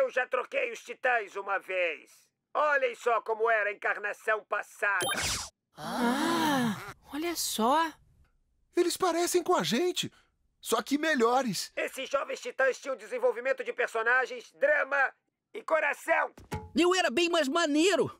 Eu já troquei os titãs uma vez. Olhem só como era a encarnação passada. Ah, olha só. Eles parecem com a gente, só que melhores. Esses jovens titãs tinham desenvolvimento de personagens, drama e coração. Eu era bem mais maneiro.